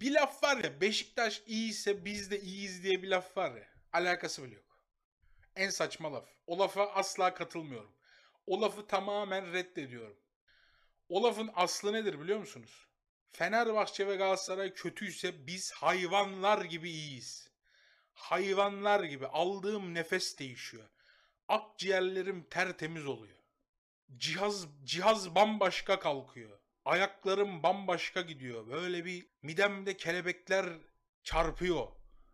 bir laf var ya Beşiktaş iyiyse biz de iyiyiz diye bir laf var ya. Alakası bile yok. En saçma laf. O lafa asla katılmıyorum. O lafı tamamen reddediyorum. O lafın aslı nedir biliyor musunuz? Fenerbahçe ve Galatasaray kötüyse biz hayvanlar gibi iyiyiz. Hayvanlar gibi aldığım nefes değişiyor. Akciğerlerim tertemiz oluyor. Cihaz cihaz bambaşka kalkıyor. Ayaklarım bambaşka gidiyor. Böyle bir midemde kelebekler çarpıyor.